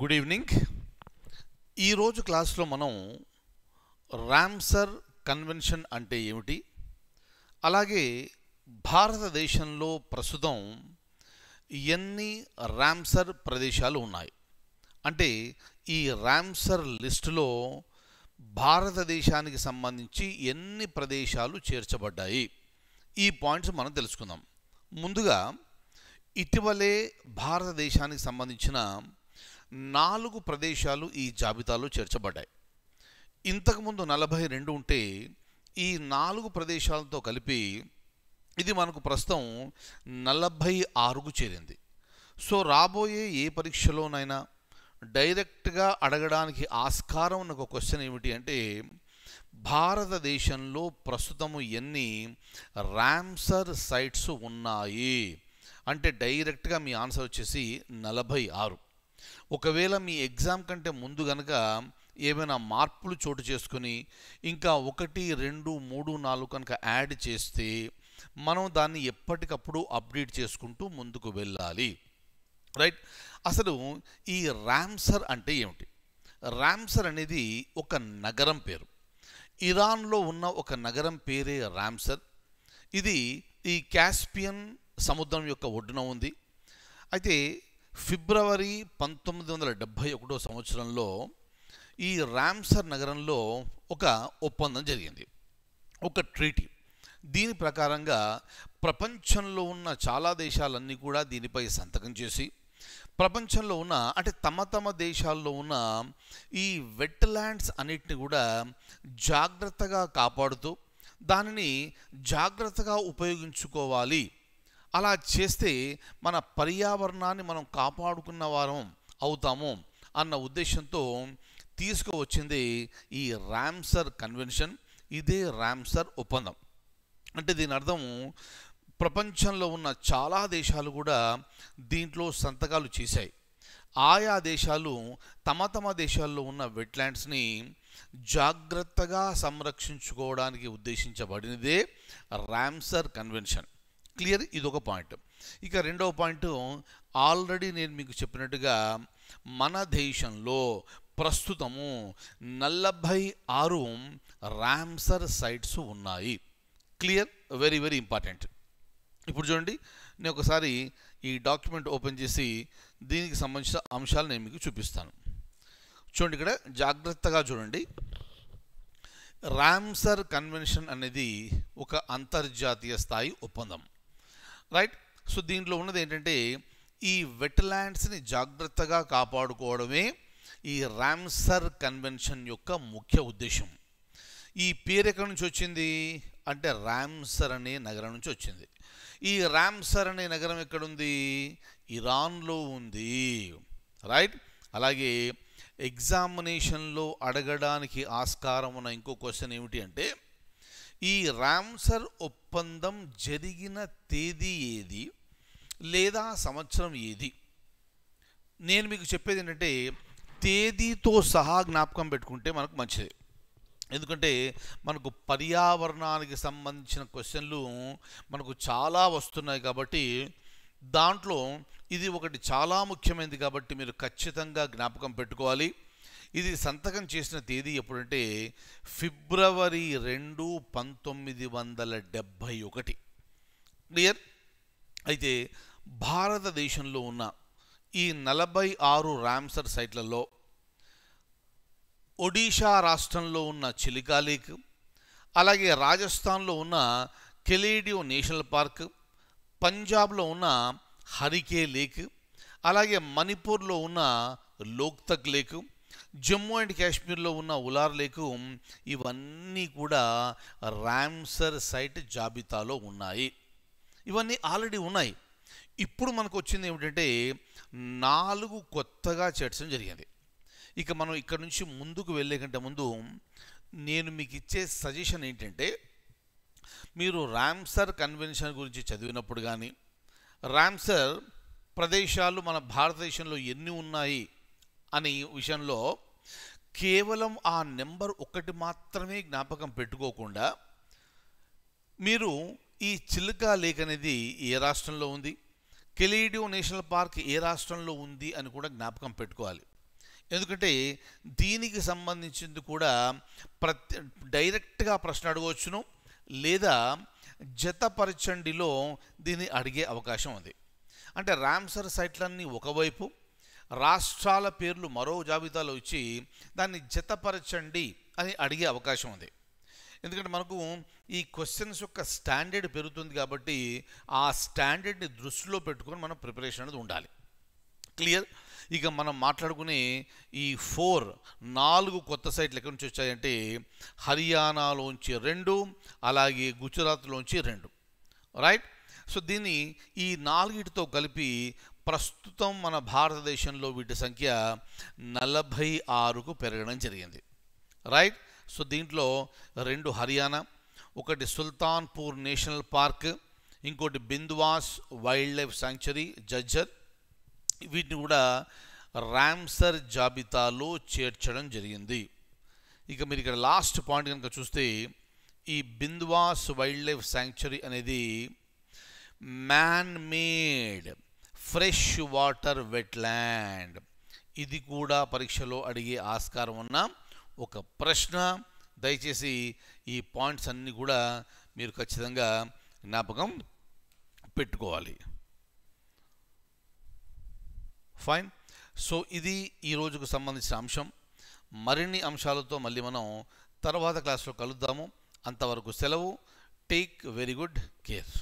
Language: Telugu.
గుడ్ ఈవినింగ్ ఈరోజు క్లాస్లో మనం ర్యామ్సర్ కన్వెన్షన్ అంటే ఏమిటి అలాగే భారతదేశంలో ప్రస్తుతం ఎన్ని ర్యామ్సర్ ప్రదేశాలు ఉన్నాయి అంటే ఈ ర్యామ్సర్ లిస్టులో భారతదేశానికి సంబంధించి ఎన్ని ప్రదేశాలు చేర్చబడ్డాయి ఈ పాయింట్స్ మనం తెలుసుకుందాం ముందుగా ఇటీవలే భారతదేశానికి సంబంధించిన నాలుగు ప్రదేశాలు ఈ జాబితాలో చేర్చబడ్డాయి ఇంతకుముందు నలభై రెండు ఉంటే ఈ నాలుగు ప్రదేశాలతో కలిపి ఇది మనకు ప్రస్తుతం నలభై ఆరుకు చేరింది సో రాబోయే ఏ పరీక్షలోనైనా డైరెక్ట్గా అడగడానికి ఆస్కారం ఉన్న ఒక క్వశ్చన్ ఏమిటి అంటే భారతదేశంలో ప్రస్తుతము ఎన్ని ర్యామ్సర్ సైట్స్ ఉన్నాయి అంటే డైరెక్ట్గా మీ ఆన్సర్ వచ్చేసి నలభై ఆరు ఒకవేళ మీ ఎగ్జామ్ కంటే ముందు గనక ఏమైనా మార్పులు చోటు చేసుకుని ఇంకా ఒకటి రెండు మూడు నాలుగు కనుక యాడ్ చేస్తే మనం దాన్ని ఎప్పటికప్పుడు అప్డేట్ చేసుకుంటూ ముందుకు వెళ్ళాలి రైట్ అసలు ఈ ర్యామ్సర్ అంటే ఏమిటి ర్యామ్సర్ అనేది ఒక నగరం పేరు ఇరాన్లో ఉన్న ఒక నగరం పేరే ర్యామ్సర్ ఇది ఈ క్యాస్పియన్ సముద్రం యొక్క ఒడ్డున ఉంది అయితే ఫిబ్రవరి పంతొమ్మిది వందల డెబ్భై ఒకటో సంవత్సరంలో ఈ రామ్సర్ నగరంలో ఒక ఒప్పందం జరిగింది ఒక ట్రీటీ దీని ప్రకారంగా ప్రపంచంలో ఉన్న చాలా దేశాలన్నీ కూడా దీనిపై సంతకం చేసి ప్రపంచంలో ఉన్న అంటే తమ తమ దేశాల్లో ఉన్న ఈ వెట్లాండ్స్ అన్నిటిని కూడా జాగ్రత్తగా కాపాడుతూ దానిని జాగ్రత్తగా ఉపయోగించుకోవాలి అలా చేస్తే మన పర్యావరణాన్ని మనం కాపాడుకున్న వారం అవుతాము అన్న ఉద్దేశంతో తీసుకువచ్చింది ఈ ర్యామ్సర్ కన్వెన్షన్ ఇదే ర్యామ్సర్ ఒప్పందం అంటే దీని అర్థం ప్రపంచంలో ఉన్న చాలా దేశాలు కూడా దీంట్లో సంతకాలు చేశాయి ఆయా దేశాలు తమ తమ దేశాల్లో ఉన్న వెట్లాండ్స్ని జాగ్రత్తగా సంరక్షించుకోవడానికి ఉద్దేశించబడినదే ర్యామ్సర్ కన్వెన్షన్ క్లియర్ ఇది ఒక పాయింట్ ఇక రెండవ పాయింట్ ఆల్రెడీ నేను మీకు చెప్పినట్టుగా మన దేశంలో ప్రస్తుతము నలభై ఆరు ర్యామ్సర్ సైట్స్ ఉన్నాయి క్లియర్ వెరీ వెరీ ఇంపార్టెంట్ ఇప్పుడు చూడండి నేను ఒకసారి ఈ డాక్యుమెంట్ ఓపెన్ చేసి దీనికి సంబంధించిన అంశాలు నేను మీకు చూపిస్తాను చూడండి ఇక్కడ జాగ్రత్తగా చూడండి ర్యామ్సర్ కన్వెన్షన్ అనేది ఒక అంతర్జాతీయ స్థాయి ఒప్పందం రైట్ సో దీంట్లో ఉన్నది ఏంటంటే ఈ వెట్లాండ్స్ని జాగ్రత్తగా కాపాడుకోవడమే ఈ ర్యామ్సర్ కన్వెన్షన్ యొక్క ముఖ్య ఉద్దేశం ఈ పేరు ఎక్కడి నుంచి వచ్చింది అంటే ర్యామ్సర్ అనే నగరం నుంచి వచ్చింది ఈ ర్యామ్సర్ అనే నగరం ఎక్కడుంది ఇరాన్లో ఉంది రైట్ అలాగే ఎగ్జామినేషన్లో అడగడానికి ఆస్కారం ఉన్న ఇంకో క్వశ్చన్ ఏమిటి అంటే ఈ రామ్సర్ ఒప్పందం జరిగిన తేదీ ఏది లేదా సంవత్సరం ఏది నేను మీకు చెప్పేది ఏంటంటే తేదీతో సహా జ్ఞాపకం పెట్టుకుంటే మనకు మంచిది ఎందుకంటే మనకు పర్యావరణానికి సంబంధించిన క్వశ్చన్లు మనకు చాలా వస్తున్నాయి కాబట్టి దాంట్లో ఇది ఒకటి చాలా ముఖ్యమైనది కాబట్టి మీరు ఖచ్చితంగా జ్ఞాపకం పెట్టుకోవాలి ఇది సంతకం చేసిన తేదీ ఎప్పుడంటే ఫిబ్రవరి రెండు పంతొమ్మిది వందల డెబ్భై ఒకటి క్లియర్ అయితే భారతదేశంలో ఉన్న ఈ నలభై ఆరు ర్యామ్సర్ సైట్లలో ఒడిషా రాష్ట్రంలో ఉన్న చిలికా లేక్ అలాగే రాజస్థాన్లో ఉన్న కెలేడియో నేషనల్ పార్క్ పంజాబ్లో ఉన్న హరికే లేక్ అలాగే మణిపూర్లో ఉన్న లోక్తక్ లేక్ జమ్మూ అండ్ కాశ్మీర్లో ఉన్న ఉలార్ లేకు ఇవన్నీ కూడా ర్యామ్సర్ సైట్ జాబితాలో ఉన్నాయి ఇవన్నీ ఆల్రెడీ ఉన్నాయి ఇప్పుడు మనకు వచ్చింది ఏమిటంటే నాలుగు కొత్తగా చేర్చడం జరిగింది ఇక మనం ఇక్కడ నుంచి ముందుకు వెళ్ళే కంటే ముందు నేను మీకు ఇచ్చే సజెషన్ ఏంటంటే మీరు ర్యామ్సర్ కన్వెన్షన్ గురించి చదివినప్పుడు కానీ ర్యామ్సర్ ప్రదేశాలు మన భారతదేశంలో ఎన్ని ఉన్నాయి అనే విషయంలో కేవలం ఆ నెంబర్ ఒకటి మాత్రమే జ్ఞాపకం పెట్టుకోకుండా మీరు ఈ చిలుక లేక్ అనేది ఏ రాష్ట్రంలో ఉంది కెలీడియో నేషనల్ పార్క్ ఏ రాష్ట్రంలో ఉంది అని కూడా జ్ఞాపకం పెట్టుకోవాలి ఎందుకంటే దీనికి సంబంధించింది కూడా ప్రతి డైరెక్ట్గా ప్రశ్న అడగవచ్చును లేదా జతపరచండిలో దీన్ని అడిగే అవకాశం ఉంది అంటే రామ్సర్ సైట్లన్నీ ఒకవైపు రాష్ట్రాల పేర్లు మరో జాబితాలో ఇచ్చి దాన్ని జతపరచండి అని అడిగే అవకాశం ఉంది ఎందుకంటే మనకు ఈ క్వశ్చన్స్ యొక్క స్టాండర్డ్ పెరుగుతుంది కాబట్టి ఆ స్టాండర్డ్ని దృష్టిలో పెట్టుకొని మనం ప్రిపరేషన్ అనేది ఉండాలి క్లియర్ ఇక మనం మాట్లాడుకునే ఈ ఫోర్ నాలుగు కొత్త సైట్లు ఎక్కడి నుంచి వచ్చాయంటే హర్యానాలోంచి రెండు అలాగే గుజరాత్లోంచి రెండు రైట్ సో దీన్ని ఈ నాలుగిటితో కలిపి ప్రస్తుతం మన భారతదేశంలో వీటి సంఖ్య నలభై ఆరుకు పెరగడం జరిగింది రైట్ సో దీంట్లో రెండు హర్యానా ఒకటి సుల్తాన్పూర్ నేషనల్ పార్క్ ఇంకోటి Bhindawas wildlife sanctuary Jhajjar వీటిని కూడా ర్యామ్సర్ జాబితాలో చేర్చడం జరిగింది ఇక మీరు ఇక్కడ లాస్ట్ పాయింట్ కనుక చూస్తే ఈ బింద్వాస్ వైల్డ్ లైఫ్ శాంక్చురీ అనేది man made fresh water wetland ఇది కూడా పరీక్షలో అడిగే ఆస్కారం ఉన్న ఒక ప్రశ్న దయచేసి ఈ పాయింట్స్ అన్నీ కూడా మీరు ఖచ్చితంగా జ్ఞాపకం పెట్టుకోవాలి ఫైన్ సో ఇది ఈ రోజుకు సంబంధించిన అంశం మరిన్ని అంశాలతో మళ్ళీ మనం తర్వాత క్లాస్లో కలుద్దాము అంతవరకు సెలవు టేక్ వెరీ గుడ్ కేర్